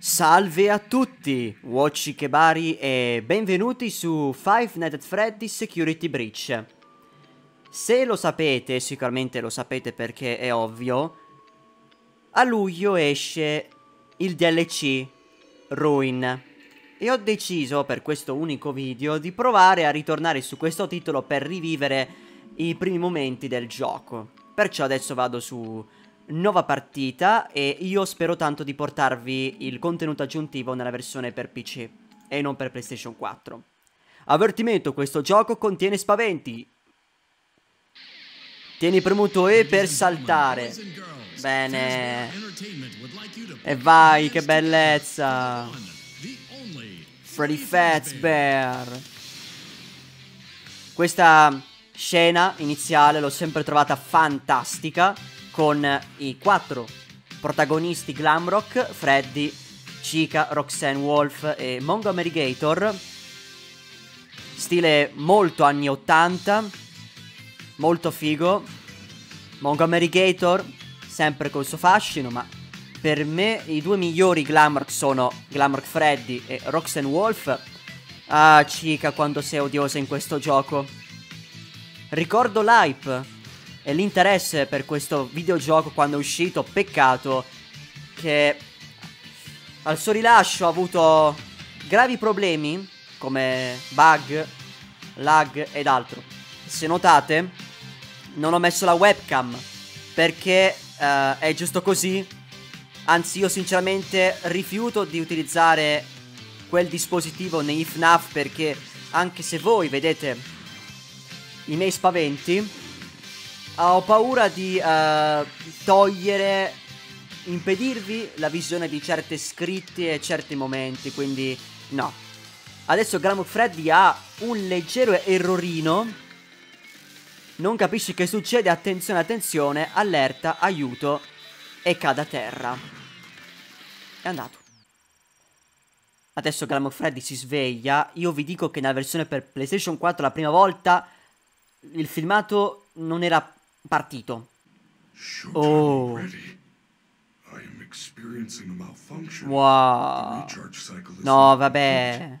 Salve a tutti, Watchy Kebari e benvenuti su Five Nights at Freddy's Security Breach. Se lo sapete, sicuramente lo sapete perché è ovvio, a luglio esce il DLC Ruin e ho deciso per questo unico video di provare a ritornare su questo titolo per rivivere i primi momenti del gioco. Perciò adesso vado su nuova partita e io spero tanto di portarvi il contenuto aggiuntivo nella versione per PC e non per PlayStation 4. Avvertimento, questo gioco contiene spaventi. Tieni premuto E per saltare. Bene. E vai, che bellezza. Freddy Fats Questa scena iniziale l'ho sempre trovata fantastica con i quattro protagonisti Glamrock, Freddy, Chica, Roxanne Wolf e Montgomery Gator. Stile molto anni 80, molto figo. Montgomery Gator, sempre col suo fascino, ma per me i due migliori Glamrock sono Glamrock Freddy e Roxanne Wolf. Ah, Chica, quanto sei odiosa in questo gioco. Ricordo l'hype e l'interesse per questo videogioco quando è uscito. Peccato che al suo rilascio ha avuto gravi problemi come bug, lag ed altro. Se notate, non ho messo la webcam perché uh, è giusto così. Anzi, io sinceramente rifiuto di utilizzare quel dispositivo nei FNAF perché anche se voi vedete i miei spaventi, Ah, ho paura di uh, togliere, impedirvi la visione di certe scritte e certi momenti, quindi no. Adesso Grammo Freddy ha un leggero errorino. Non capisci che succede, attenzione, attenzione, allerta, aiuto e cade a terra. È andato. Adesso Grammo Freddy si sveglia, io vi dico che nella versione per PlayStation 4 la prima volta il filmato non era partito. Oh. Wow. No, vabbè.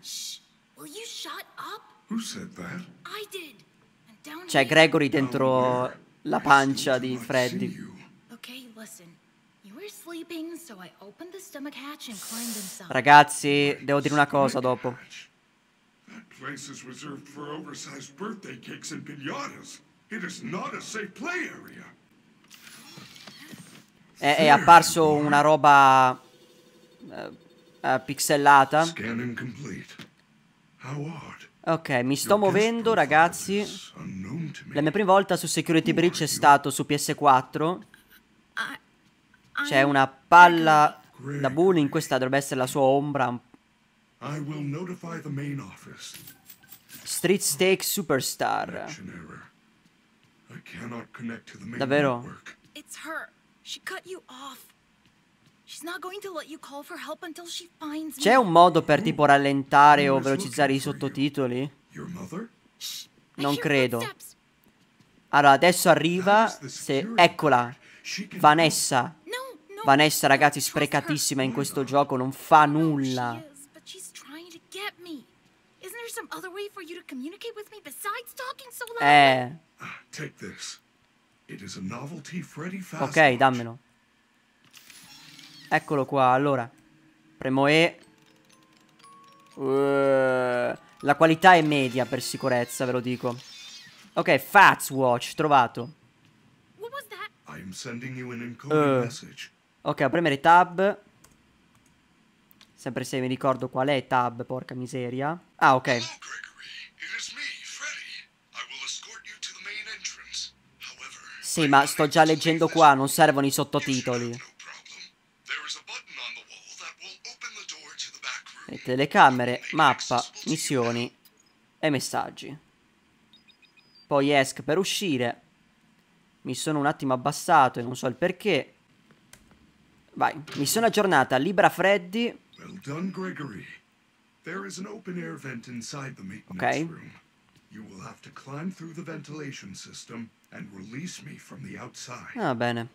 C'è Gregory dentro la pancia di Freddy. Ragazzi, devo dire una cosa dopo. That place is reserved for oversized birthday cakes and pinatas. It is not a safe play area. È, è apparso una roba uh, uh, pixellata. Ok, mi sto muovendo ragazzi. La mia prima volta su Security Breach è stato su PS4. C'è una palla da bullying, questa dovrebbe essere la sua ombra. Street Stake Superstar. Davvero? It's her. She cut you off. C'è un modo per tipo rallentare o velocizzare i eh? sottotitoli? Non credo. Allora, adesso arriva se... Eccola! Vanessa! Vanessa, ragazzi, sprecatissima in questo gioco, non fa nulla there some other way for you to communicate with me besides talking so loud? Eh. Ah, take this. It is a novelty Freddy Fast. Ok, dammelo. Eccolo qua, allora. Premo E. Eh, la qualità è media per sicurezza, ve lo dico. Ok, Fats Watch, trovato. Uh. Ok, a premere tab. Sempre se mi ricordo qual è Tab, porca miseria. Ah, ok. Sì, ma sto già leggendo qua, non servono i sottotitoli. Le telecamere, mappa, missioni e messaggi. Poi ESC per uscire. Mi sono un attimo abbassato e non so il perché. Vai, missione aggiornata, Libra Freddy. Well done, Gregory. There is an open air vent inside the maintenance okay. room. You will have to climb through the ventilation system and release me from the outside. Ah, bene.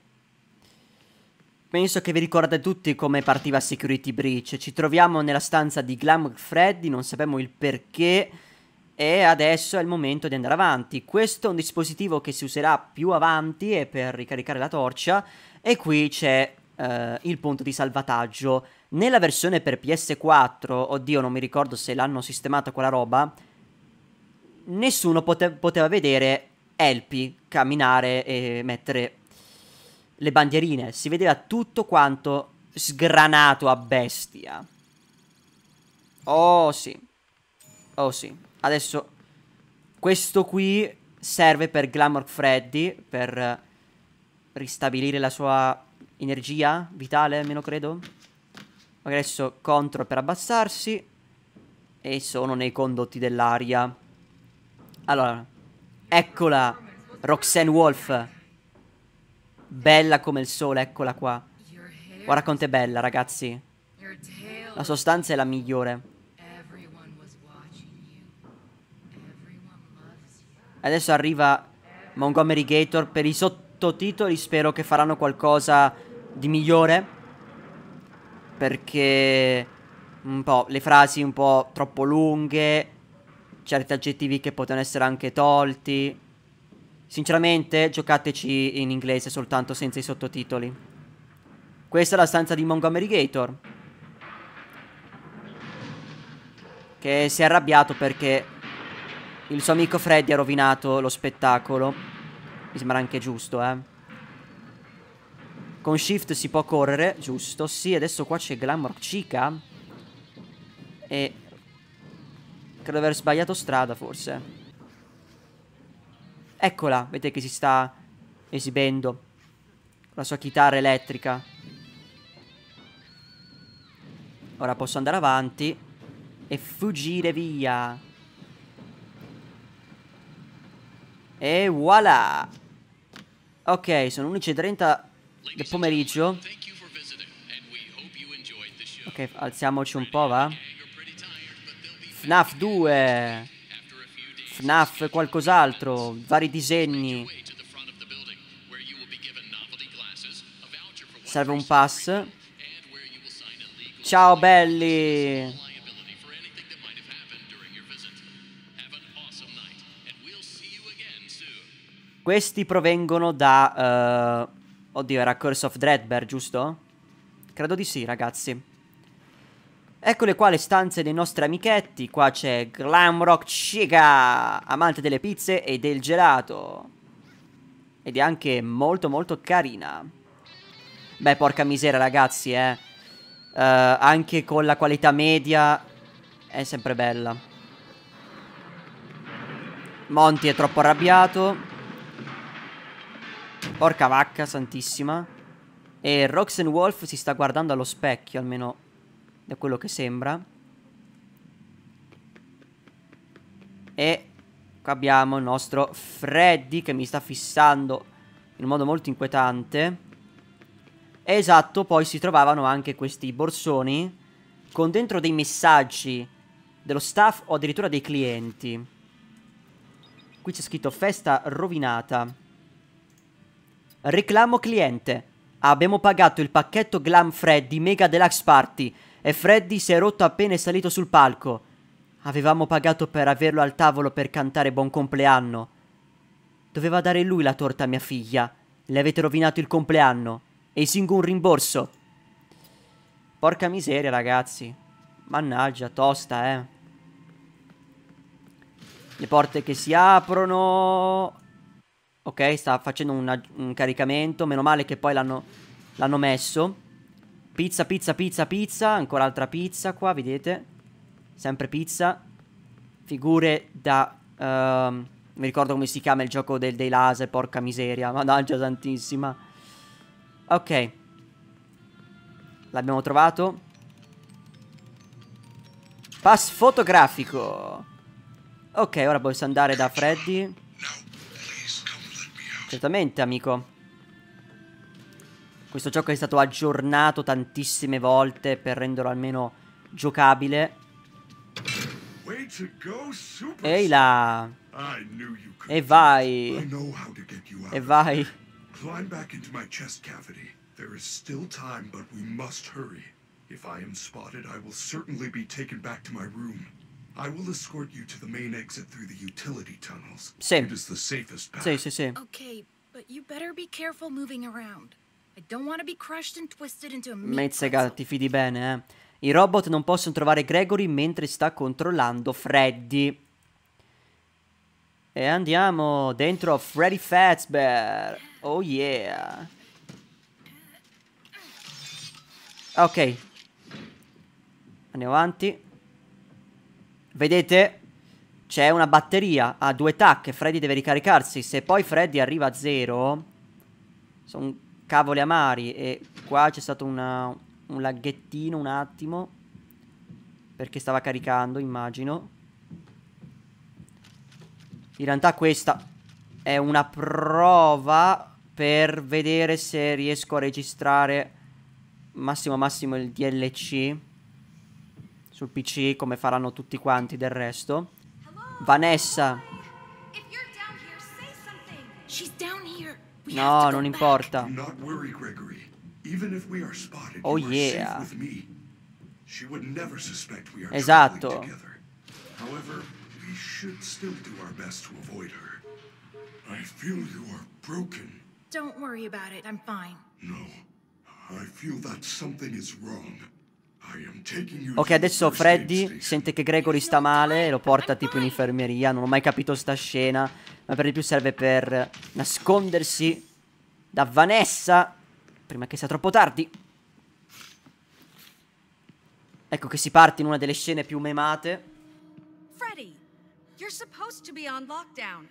Penso che vi ricordate tutti come partiva Security Breach. Ci troviamo nella stanza di Glam Freddy, non sappiamo il perché e adesso è il momento di andare avanti. Questo è un dispositivo che si userà più avanti e per ricaricare la torcia e qui c'è eh, il punto di salvataggio. Nella versione per PS4, oddio non mi ricordo se l'hanno sistemata quella roba, nessuno pote- poteva vedere Elpi camminare e mettere le bandierine, si vedeva tutto quanto sgranato a bestia. Oh sì, oh sì, adesso questo qui serve per Glamour Freddy, per ristabilire la sua energia vitale, almeno credo. Magari adesso contro per abbassarsi. E sono nei condotti dell'aria. Allora, eccola, Roxanne Wolf. Bella come il sole, eccola qua. Guarda quanto è bella, ragazzi. La sostanza è la migliore. Adesso arriva Montgomery Gator per i sottotitoli. Spero che faranno qualcosa di migliore perché un po' le frasi un po' troppo lunghe, certi aggettivi che potevano essere anche tolti. Sinceramente, giocateci in inglese soltanto senza i sottotitoli. Questa è la stanza di Montgomery Gator. Che si è arrabbiato perché il suo amico Freddy ha rovinato lo spettacolo. Mi sembra anche giusto, eh. Con shift si può correre, giusto. Sì, adesso qua c'è Glamour Chica. E... Credo di aver sbagliato strada, forse. Eccola, vedete che si sta esibendo. La sua chitarra elettrica. Ora posso andare avanti e fuggire via. E voilà! Ok, sono 11.30 del pomeriggio. Ok, alziamoci un po', va? FNAF 2, FNAF qualcos'altro, vari disegni. Serve un pass. Ciao belli! Questi provengono da... Uh, Oddio, era Curse of Dreadbear, giusto? Credo di sì, ragazzi. Eccole qua le stanze dei nostri amichetti. Qua c'è Glamrock Chica, amante delle pizze e del gelato. Ed è anche molto molto carina. Beh, porca miseria, ragazzi, eh. Uh, anche con la qualità media è sempre bella. Monty è troppo arrabbiato. Porca vacca santissima. E Roxen Wolf si sta guardando allo specchio, almeno da quello che sembra. E qua abbiamo il nostro Freddy che mi sta fissando in modo molto inquietante. Esatto, poi si trovavano anche questi borsoni con dentro dei messaggi dello staff o addirittura dei clienti. Qui c'è scritto festa rovinata. Reclamo cliente. Abbiamo pagato il pacchetto Glam Freddy Mega Deluxe Party e Freddy si è rotto appena è salito sul palco. Avevamo pagato per averlo al tavolo per cantare buon compleanno. Doveva dare lui la torta a mia figlia. Le avete rovinato il compleanno. Esingo un rimborso. Porca miseria, ragazzi. Mannaggia, tosta, eh. Le porte che si aprono. Ok, sta facendo una, un caricamento. Meno male che poi l'hanno messo. Pizza, pizza, pizza, pizza. Ancora altra pizza qua, vedete? Sempre pizza. Figure da... Uh, mi ricordo come si chiama il gioco del, dei laser, porca miseria. Madaggia santissima. Ok. L'abbiamo trovato. Pass fotografico. Ok, ora posso andare da Freddy. Certamente, amico. Questo gioco è stato aggiornato tantissime volte per renderlo almeno giocabile. Ehi là! E vai! E vai! Climb back into my chest cavity. There is still time, but we must hurry. If I am spotted, I will certainly be taken back to my room. I will escort you to the main exit through the utility tunnels. Sì. It is the safest path. Sì, sì, sì. Okay, but you better be careful moving around. I don't want to be crushed and twisted into a Mezzegal, ti fidi bene, eh. I robot non possono trovare Gregory mentre sta controllando Freddy. E andiamo dentro a Freddy Fazbear. Oh yeah. Ok. Andiamo avanti. Vedete? C'è una batteria, a due tacche, Freddy deve ricaricarsi. Se poi Freddy arriva a zero, sono cavoli amari. E qua c'è stato una, un laghettino un attimo, perché stava caricando, immagino. In realtà questa è una prova per vedere se riesco a registrare massimo massimo il DLC sul PC come faranno tutti quanti del resto. Vanessa. No, non importa. Oh yeah. Esatto. I feel you are broken. Don't worry about it. I'm fine. No. I feel that something is wrong. Ok, adesso Freddy sente che Gregory sta male e lo porta tipo in infermeria. Non ho mai capito sta scena, ma per di più serve per nascondersi da Vanessa prima che sia troppo tardi. Ecco che si parte in una delle scene più memate. Freddy, you're supposed to be on lockdown.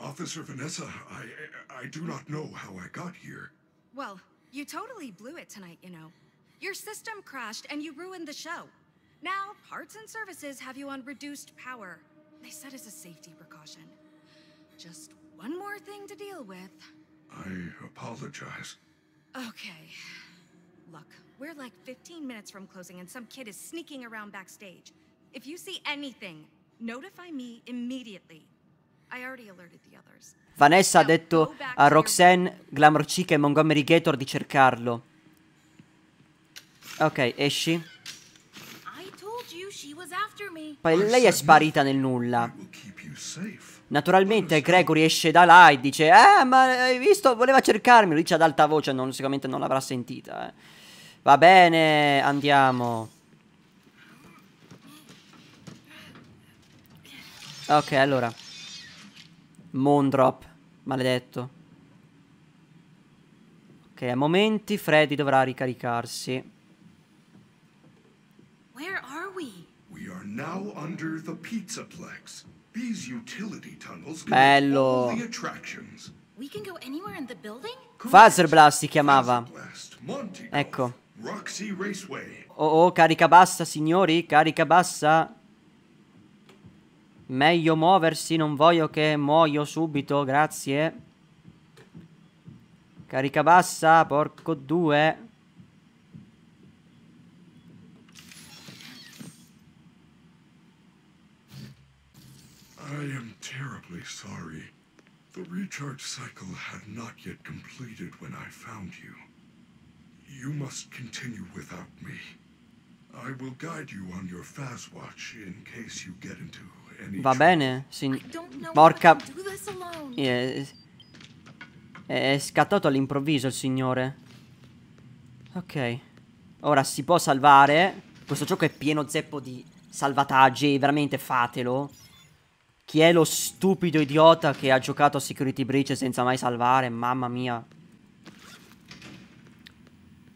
Uh, Officer Vanessa, I I do not know how I got here. Well, you totally blew it tonight, you know. Your system crashed and you ruined the show. Now, parts and services have you on reduced power. They said it's a safety precaution. Just one more thing to deal with. I apologize. Okay. Look, we're like 15 minutes from closing and some kid is sneaking around backstage. If you see anything, notify me immediately. I already alerted the others. Vanessa ha detto a Roxanne, Glamour Chica e Montgomery Gator di cercarlo. Ok, esci. Poi lei è sparita nel nulla. Naturalmente Gregory esce da là e dice Eh, ma hai visto? Voleva cercarmi. Lo dice ad alta voce, non, sicuramente non l'avrà sentita. Eh. Va bene, andiamo. Ok, allora. Moondrop, maledetto. Ok, a momenti Freddy dovrà ricaricarsi. Where are we? We are now under the Pizza Plex. These utility tunnels Bello. all the attractions. We can go anywhere in the building? Buzzerblast si chiamava. Ecco. Roxy Raceway. Oh oh, carica bassa, signori, carica bassa. Meglio muoversi, non voglio che muoio subito, grazie. Carica bassa, porco due. I am terribly sorry. The recharge cycle had not yet completed when I found you. You must continue without me. I will guide you on your fast watch in case you get into any Va bene, sin... Porca... È... è scattato all'improvviso il signore. Ok. Ora si può salvare. Questo gioco è pieno zeppo di salvataggi, veramente fatelo. Chi è lo stupido idiota che ha giocato a Security Breach senza mai salvare? Mamma mia.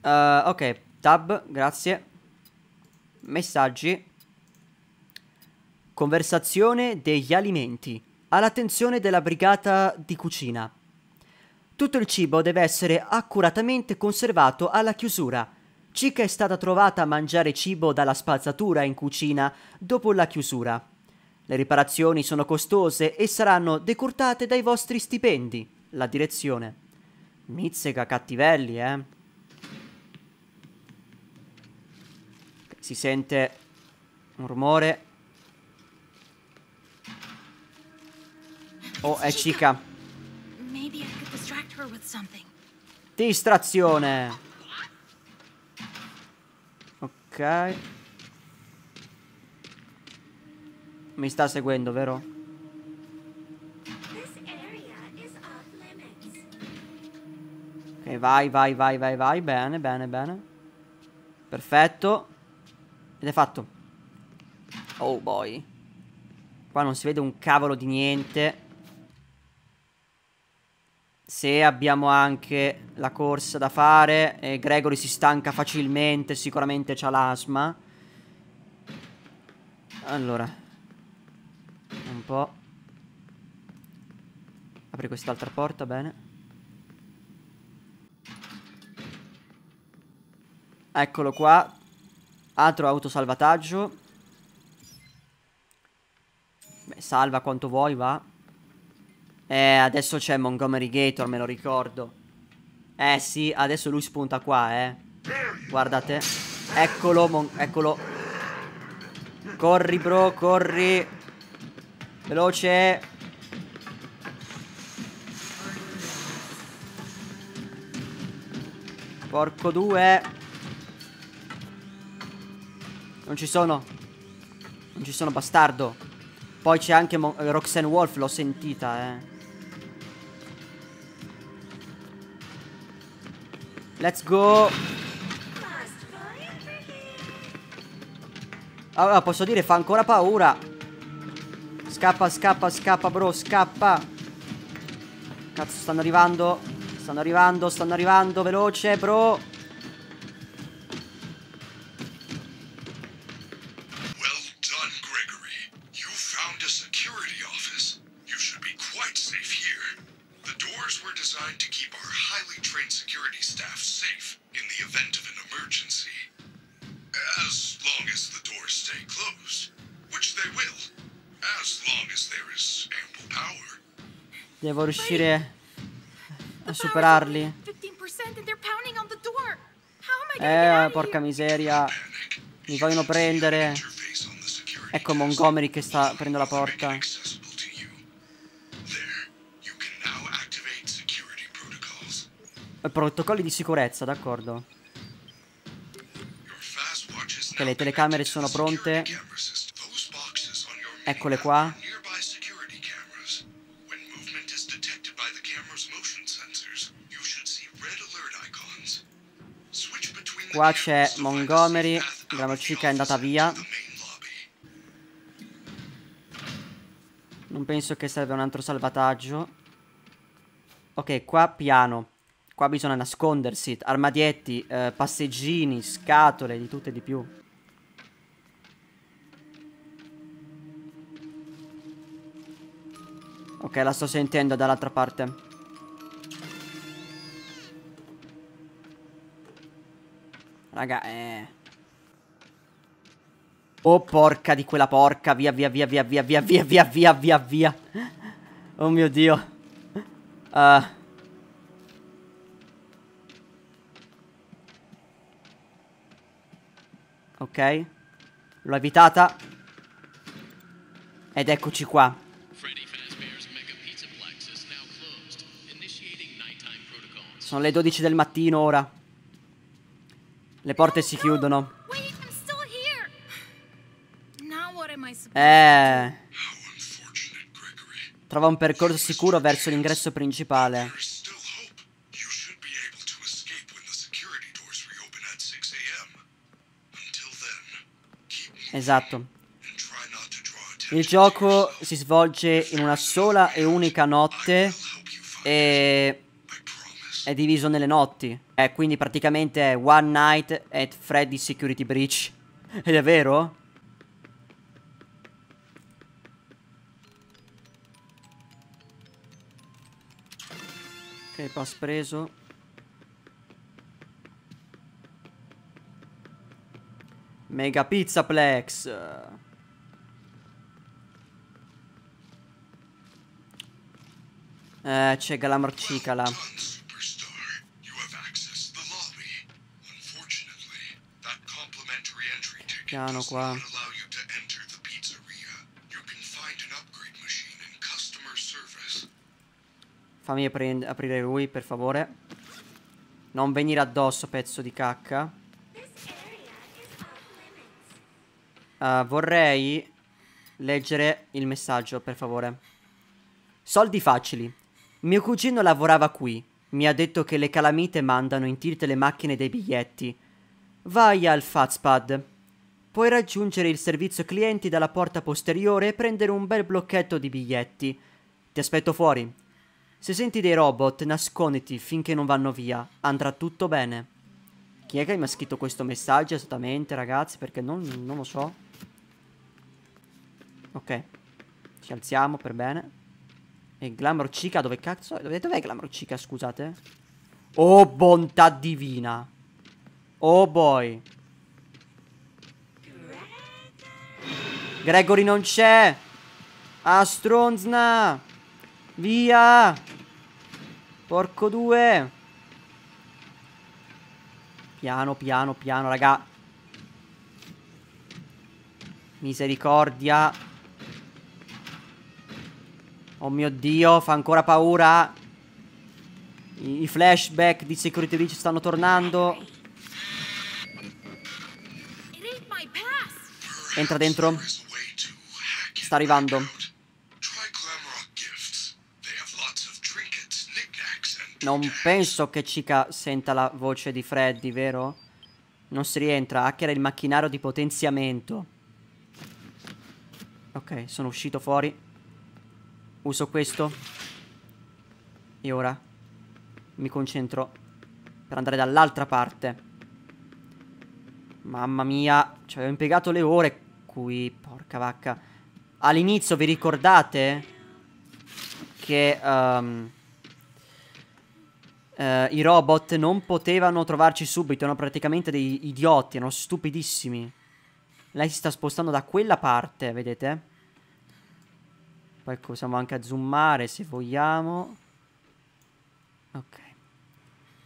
Uh, ok, tab, grazie. Messaggi. Conversazione degli alimenti. All'attenzione della brigata di cucina. Tutto il cibo deve essere accuratamente conservato alla chiusura. Chica è stata trovata a mangiare cibo dalla spazzatura in cucina dopo la chiusura. Le riparazioni sono costose e saranno decurtate dai vostri stipendi, la direzione. Mizzega cattivelli, eh. Si sente un rumore. Oh, è Chica. Distrazione. Ok. Mi sta seguendo, vero? Ok, vai, vai, vai, vai, vai. Bene, bene, bene. Perfetto. Ed è fatto. Oh boy. Qua non si vede un cavolo di niente. Se abbiamo anche la corsa da fare. E Gregory si stanca facilmente. Sicuramente c'ha l'asma. Allora un po'. Apri quest'altra porta, bene. Eccolo qua. Altro autosalvataggio. Beh, salva quanto vuoi, va. Eh, adesso c'è Montgomery Gator, me lo ricordo. Eh sì, adesso lui spunta qua, eh. Guardate. Eccolo, Mon eccolo. Corri, bro, corri. Veloce. Porco due. Non ci sono. Non ci sono, bastardo. Poi c'è anche Mo eh, Roxanne Wolf, l'ho sentita, eh. Let's go. Allora, ah, ah, posso dire, fa ancora paura. Scappa, scappa, scappa, bro, scappa. Cazzo, stanno arrivando. Stanno arrivando, stanno arrivando, veloce, bro. devo riuscire a superarli. Eh, porca miseria. Mi vogliono prendere. Ecco Montgomery che sta aprendo la porta. Eh, protocolli di sicurezza, d'accordo. Ok, le telecamere sono pronte. Eccole qua. Qua c'è Montgomery. Gramocica è andata via. Non penso che serve un altro salvataggio. Ok, qua piano. Qua bisogna nascondersi. Armadietti, eh, passeggini, scatole, di tutto e di più. Ok, la sto sentendo dall'altra parte. Raga, eh... Oh, porca di quella porca. Via, via, via, via, via, via, via, via, via, via, via. Oh mio Dio. Uh... Ok. L'ho evitata. Ed eccoci qua. Sono le 12 del mattino ora. Le porte si chiudono. Eh. Trova un percorso sicuro verso l'ingresso principale. Esatto. Il gioco si svolge in una sola e unica notte e è diviso nelle notti. Eh, quindi praticamente è One Night at Freddy Security Breach. Ed è vero? Ok, pass preso. Mega Pizzaplex. Eh, c'è Galamorcicala. piano qua. Fammi aprire lui, per favore. Non venire addosso, pezzo di cacca. Uh, vorrei leggere il messaggio, per favore. Soldi facili. Mio cugino lavorava qui. Mi ha detto che le calamite mandano in tilt le macchine dei biglietti. Vai al Fatspad. Puoi raggiungere il servizio clienti dalla porta posteriore e prendere un bel blocchetto di biglietti. Ti aspetto fuori. Se senti dei robot, nasconditi finché non vanno via. Andrà tutto bene. Chi è che mi ha scritto questo messaggio esattamente, ragazzi? Perché non, non lo so. Ok. Ci alziamo per bene. E Glamour Chica, dove cazzo è? Dov'è dov Glamour Chica, scusate? Oh, bontà divina. Oh, boy. Gregory non c'è. Astronzna. Via. Porco due. Piano, piano, piano, raga. Misericordia. Oh mio Dio, fa ancora paura. I, flashback di Security Beach stanno tornando. Entra dentro sta arrivando. Non penso che Chica senta la voce di Freddy, vero? Non si rientra. Hacker è il macchinario di potenziamento. Ok, sono uscito fuori. Uso questo. E ora mi concentro per andare dall'altra parte. Mamma mia, ci avevo impiegato le ore qui, porca vacca. All'inizio vi ricordate che um, eh, i robot non potevano trovarci subito, erano praticamente dei idioti, erano stupidissimi. Lei si sta spostando da quella parte, vedete? Poi possiamo anche zoomare se vogliamo. Ok.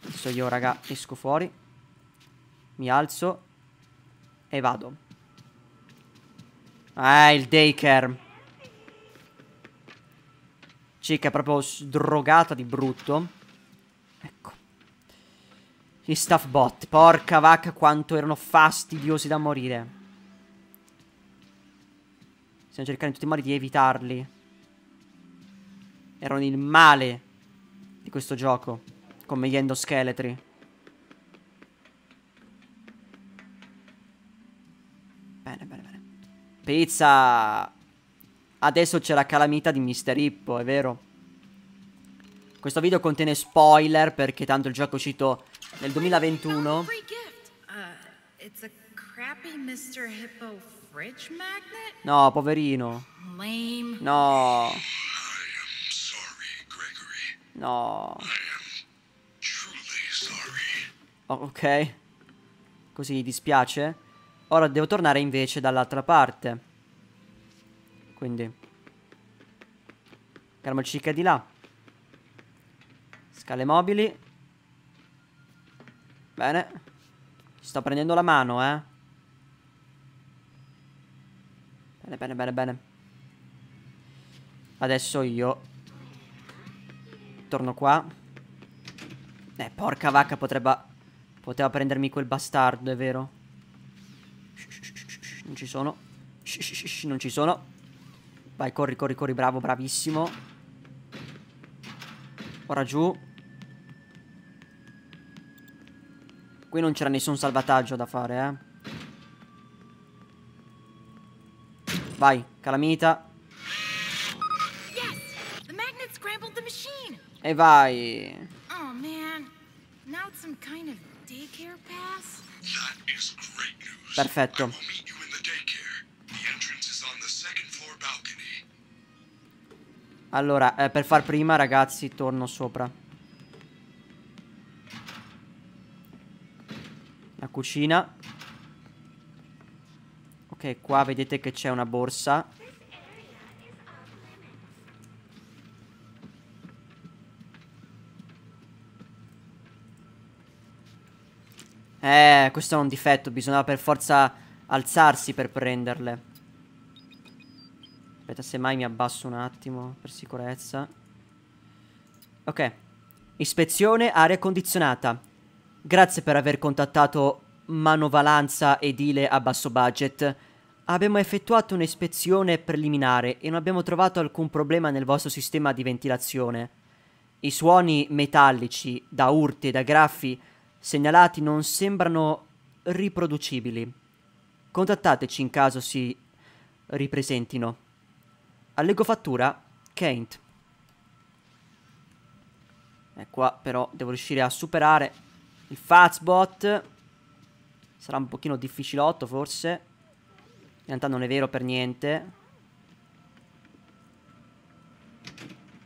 Adesso io, raga, esco fuori. Mi alzo. E vado. Ah, il daycare. Chica è proprio drogata di brutto. Ecco. Gli staff bot. Porca vacca quanto erano fastidiosi da morire. Stiamo cercando in tutti i modi di evitarli. Erano il male di questo gioco. Come gli endoscheletri. Pizza! Adesso c'è la calamita di Mister Hippo, è vero? Questo video contiene spoiler perché tanto il gioco è uscito nel 2021. Uh, no, poverino. No. No. ok. Così gli dispiace. Ora devo tornare invece dall'altra parte. Quindi. Calmo circa di là. Scale mobili. Bene. Ci sto prendendo la mano, eh. Bene, bene, bene, bene. Adesso io Torno qua Eh, porca vacca potrebbe Poteva prendermi quel bastardo, è vero non ci sono. Shh, non ci sono. Vai, corri, corri, corri, bravo, bravissimo. Ora giù. Qui non c'era nessun salvataggio da fare, eh. Vai, calamita. E vai. Oh man. Now it's some kind of daycare pass. Perfetto. Allora, eh, per far prima, ragazzi, torno sopra. La cucina. Ok, qua vedete che c'è una borsa. Eh, questo è un difetto, bisognava per forza alzarsi per prenderle. Aspetta, se mai mi abbasso un attimo per sicurezza. Ok. Ispezione aria condizionata. Grazie per aver contattato Manovalanza Edile a basso budget. Abbiamo effettuato un'ispezione preliminare e non abbiamo trovato alcun problema nel vostro sistema di ventilazione. I suoni metallici, da urti e da graffi, segnalati non sembrano riproducibili. Contattateci in caso si ripresentino all'ecofattura Kent. E qua però devo riuscire a superare il Fazbot. Sarà un pochino difficilotto forse. In realtà non è vero per niente.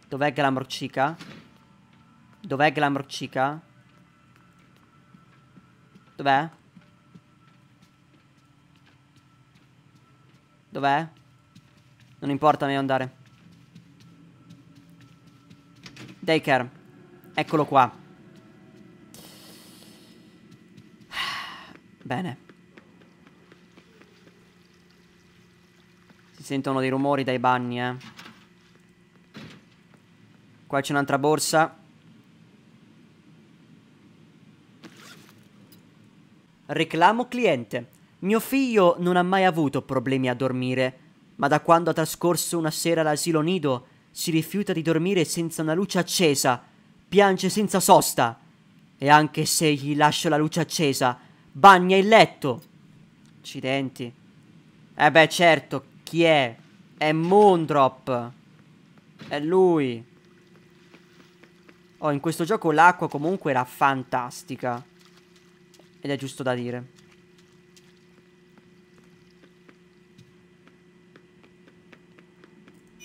Dov'è Glamorcica? Dov'è Glamorcica? Dov'è? Dov'è? Non importa, meglio andare. Daycare. Eccolo qua. Bene. Si sentono dei rumori dai bagni, eh. Qua c'è un'altra borsa. Reclamo cliente. Mio figlio non ha mai avuto problemi a dormire ma da quando ha trascorso una sera all'asilo nido si rifiuta di dormire senza una luce accesa, piange senza sosta e anche se gli lascio la luce accesa, bagna il letto. Accidenti. Eh beh, certo, chi è? È Moondrop. È lui. Oh, in questo gioco l'acqua comunque era fantastica. Ed è giusto da dire.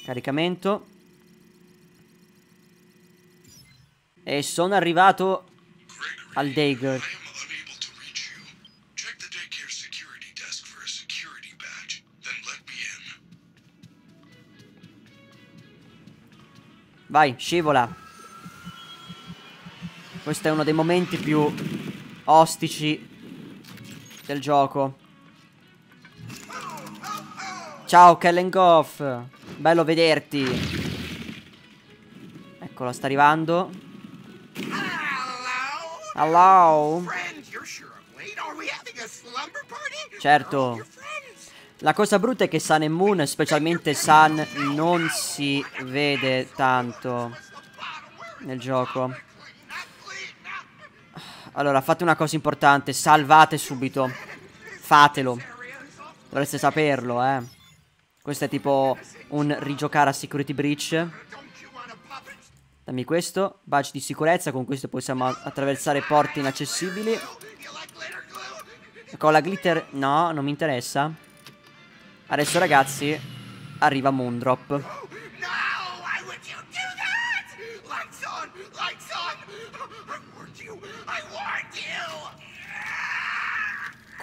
Caricamento. E sono arrivato al Dagger. Vai, scivola. Questo è uno dei momenti più ostici del gioco. Ciao, Kellen Goff. Bello vederti. Eccolo, sta arrivando. Hello. Certo. La cosa brutta è che Sun e Moon, specialmente Sun, non si vede tanto nel gioco. Allora, fate una cosa importante. Salvate subito. Fatelo. Dovreste saperlo, eh. Questo è tipo un rigiocare a Security Breach. Dammi questo. Badge di sicurezza. Con questo possiamo attraversare porte inaccessibili. Con la glitter... No, non mi interessa. Adesso ragazzi arriva Moondrop.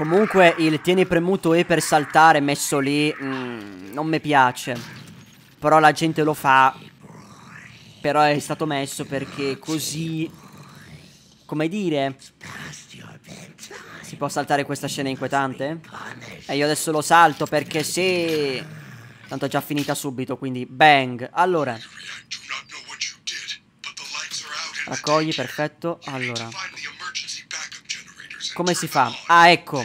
Comunque il tieni premuto E per saltare messo lì mm, non mi piace. Però la gente lo fa. Però è stato messo perché così... Come dire... Si può saltare questa scena inquietante? E io adesso lo salto perché se... Tanto è già finita subito, quindi bang. Allora. Raccogli, perfetto. Allora. Come si fa? Ah, ecco.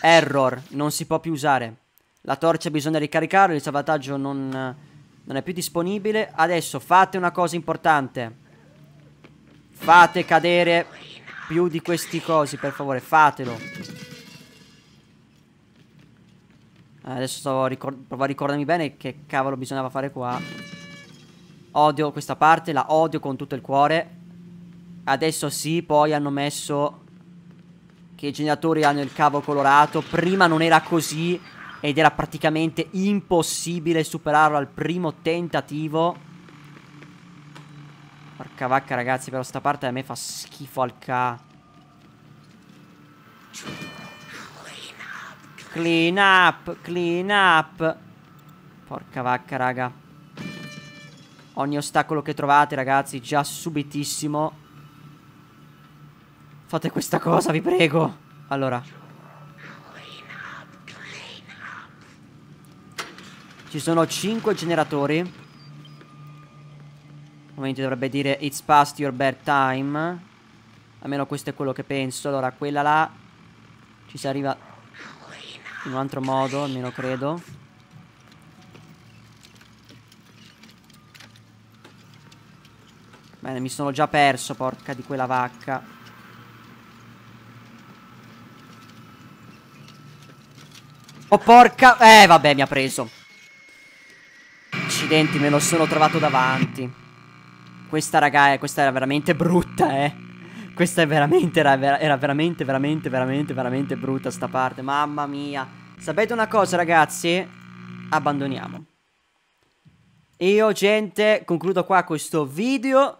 Error, non si può più usare. La torcia bisogna ricaricarla, il salvataggio non, non è più disponibile. Adesso fate una cosa importante. Fate cadere più di questi cosi, per favore, fatelo. Adesso provo a ricordarmi bene che cavolo bisognava fare qua. Odio questa parte, la odio con tutto il cuore. Adesso sì, poi hanno messo che i generatori hanno il cavo colorato. Prima non era così ed era praticamente impossibile superarlo al primo tentativo. Porca vacca ragazzi, però sta parte a me fa schifo al ca. Clean up, clean up. Porca vacca raga. Ogni ostacolo che trovate ragazzi, già subitissimo. Fate questa cosa, vi prego. Allora. Ci sono 5 generatori. Ovviamente dovrebbe dire it's past your bedtime. Almeno questo è quello che penso. Allora, quella là ci si arriva in un altro modo, almeno credo. Bene, mi sono già perso, porca di quella vacca. Oh porca... Eh vabbè mi ha preso Accidenti me lo sono trovato davanti Questa raga eh, Questa era veramente brutta eh Questa è veramente era, era veramente veramente veramente veramente brutta sta parte Mamma mia Sapete una cosa ragazzi Abbandoniamo Io gente concludo qua questo video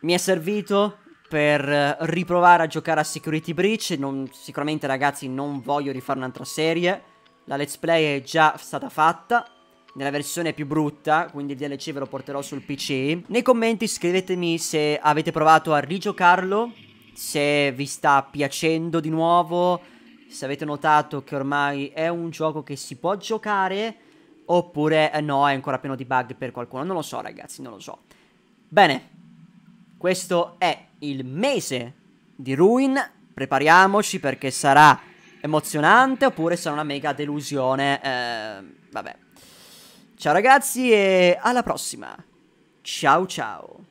Mi è servito per eh, riprovare a giocare a Security Breach. Non, sicuramente, ragazzi, non voglio rifare un'altra serie. La let's play è già stata fatta. Nella versione più brutta, quindi il DLC ve lo porterò sul PC. Nei commenti scrivetemi se avete provato a rigiocarlo, se vi sta piacendo di nuovo, se avete notato che ormai è un gioco che si può giocare, oppure eh, no, è ancora pieno di bug per qualcuno. Non lo so, ragazzi, non lo so. Bene, questo è il mese di Ruin. Prepariamoci perché sarà emozionante oppure sarà una mega delusione. Eh, vabbè. Ciao ragazzi e alla prossima. Ciao ciao.